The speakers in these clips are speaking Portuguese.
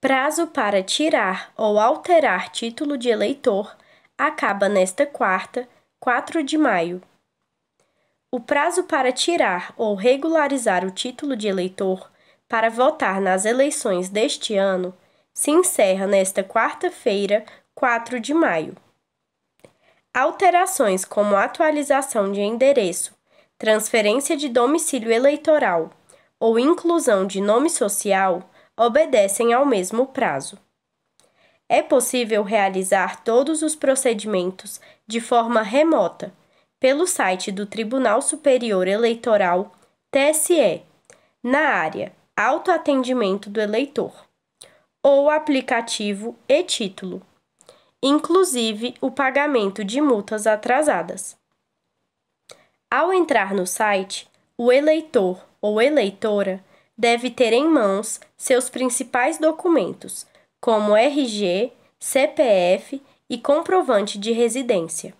Prazo para tirar ou alterar título de eleitor acaba nesta quarta, 4 de maio. O prazo para tirar ou regularizar o título de eleitor para votar nas eleições deste ano se encerra nesta quarta-feira, 4 de maio. Alterações como atualização de endereço, transferência de domicílio eleitoral ou inclusão de nome social obedecem ao mesmo prazo. É possível realizar todos os procedimentos de forma remota pelo site do Tribunal Superior Eleitoral, TSE, na área Autoatendimento do Eleitor, ou aplicativo e título, inclusive o pagamento de multas atrasadas. Ao entrar no site, o eleitor ou eleitora deve ter em mãos seus principais documentos, como RG, CPF e comprovante de residência.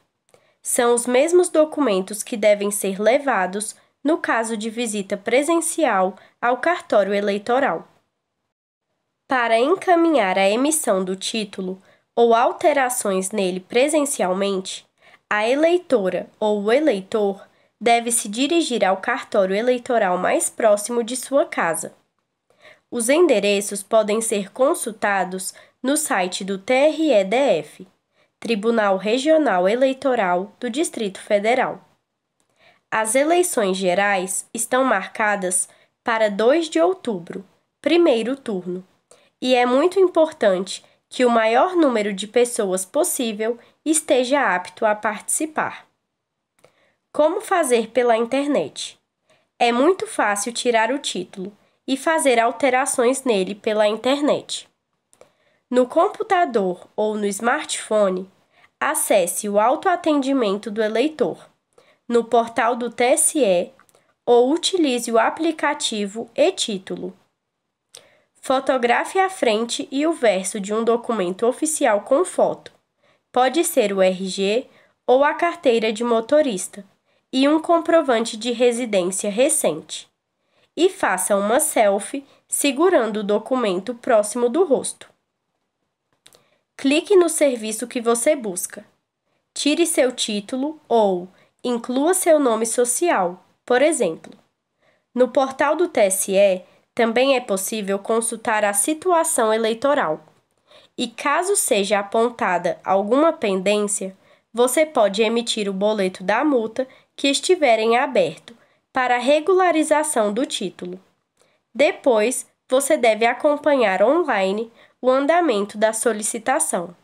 São os mesmos documentos que devem ser levados no caso de visita presencial ao cartório eleitoral. Para encaminhar a emissão do título ou alterações nele presencialmente, a eleitora ou o eleitor deve se dirigir ao cartório eleitoral mais próximo de sua casa. Os endereços podem ser consultados no site do TREDF, Tribunal Regional Eleitoral do Distrito Federal. As eleições gerais estão marcadas para 2 de outubro, primeiro turno, e é muito importante que o maior número de pessoas possível esteja apto a participar. Como fazer pela internet? É muito fácil tirar o título e fazer alterações nele pela internet. No computador ou no smartphone, acesse o autoatendimento do eleitor no portal do TSE ou utilize o aplicativo e-título. Fotografe a frente e o verso de um documento oficial com foto. Pode ser o RG ou a carteira de motorista e um comprovante de residência recente. E faça uma selfie segurando o documento próximo do rosto. Clique no serviço que você busca. Tire seu título ou inclua seu nome social, por exemplo. No portal do TSE também é possível consultar a situação eleitoral. E caso seja apontada alguma pendência, você pode emitir o boleto da multa que estiverem aberto para regularização do título. Depois, você deve acompanhar online o andamento da solicitação.